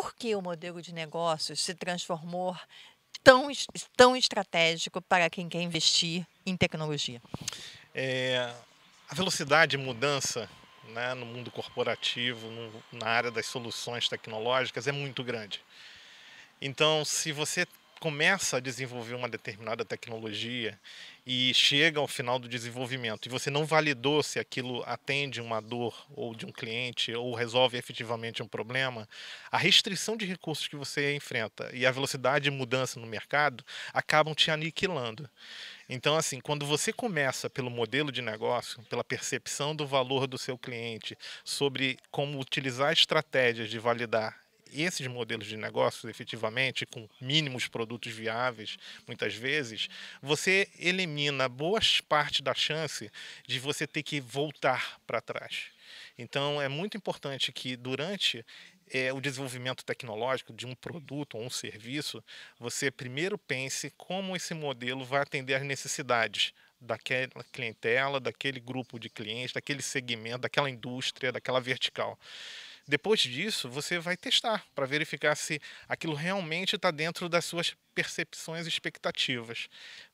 por que o modelo de negócios se transformou tão, tão estratégico para quem quer investir em tecnologia? É, a velocidade de mudança né, no mundo corporativo, no, na área das soluções tecnológicas, é muito grande. Então, se você começa a desenvolver uma determinada tecnologia e chega ao final do desenvolvimento e você não validou se aquilo atende uma dor ou de um cliente ou resolve efetivamente um problema, a restrição de recursos que você enfrenta e a velocidade de mudança no mercado acabam te aniquilando. Então, assim, quando você começa pelo modelo de negócio, pela percepção do valor do seu cliente, sobre como utilizar estratégias de validar esses modelos de negócios, efetivamente, com mínimos produtos viáveis, muitas vezes, você elimina boas partes da chance de você ter que voltar para trás. Então, é muito importante que durante é, o desenvolvimento tecnológico de um produto ou um serviço, você primeiro pense como esse modelo vai atender às necessidades daquela clientela, daquele grupo de clientes, daquele segmento, daquela indústria, daquela vertical. Depois disso, você vai testar para verificar se aquilo realmente está dentro das suas percepções e expectativas.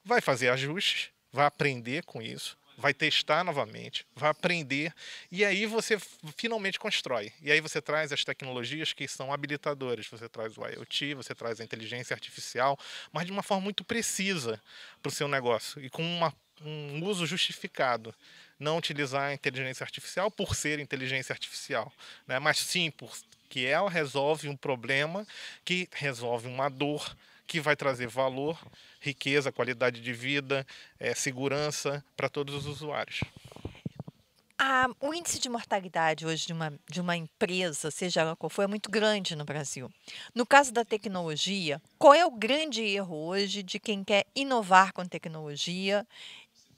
Vai fazer ajustes, vai aprender com isso, vai testar novamente, vai aprender e aí você finalmente constrói. E aí você traz as tecnologias que são habilitadoras, você traz o IoT, você traz a inteligência artificial, mas de uma forma muito precisa para o seu negócio e com uma, um uso justificado não utilizar a inteligência artificial por ser inteligência artificial, né? mas sim porque ela resolve um problema que resolve uma dor que vai trazer valor, riqueza, qualidade de vida, é, segurança para todos os usuários. Ah, o índice de mortalidade hoje de uma, de uma empresa, seja ela qual for, é muito grande no Brasil. No caso da tecnologia, qual é o grande erro hoje de quem quer inovar com tecnologia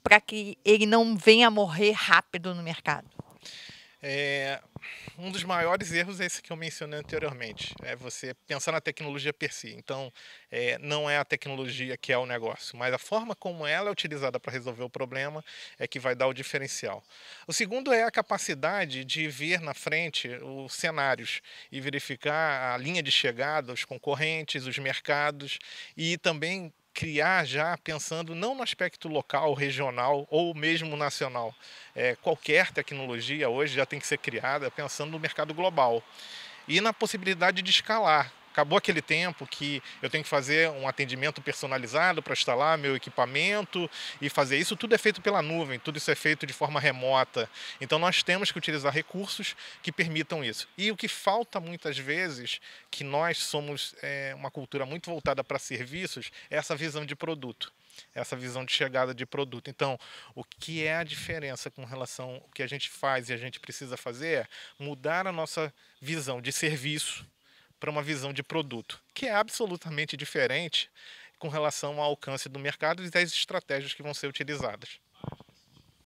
para que ele não venha morrer rápido no mercado? É, um dos maiores erros é esse que eu mencionei anteriormente. É você pensar na tecnologia per si. Então, é, não é a tecnologia que é o negócio, mas a forma como ela é utilizada para resolver o problema é que vai dar o diferencial. O segundo é a capacidade de ver na frente os cenários e verificar a linha de chegada, os concorrentes, os mercados e também criar já pensando não no aspecto local, regional ou mesmo nacional. É, qualquer tecnologia hoje já tem que ser criada pensando no mercado global e na possibilidade de escalar acabou aquele tempo que eu tenho que fazer um atendimento personalizado para instalar meu equipamento e fazer isso. Tudo é feito pela nuvem, tudo isso é feito de forma remota. Então nós temos que utilizar recursos que permitam isso. E o que falta muitas vezes, que nós somos é, uma cultura muito voltada para serviços, é essa visão de produto essa visão de chegada de produto. Então, o que é a diferença com relação ao que a gente faz e a gente precisa fazer é mudar a nossa visão de serviço para uma visão de produto, que é absolutamente diferente com relação ao alcance do mercado e das estratégias que vão ser utilizadas.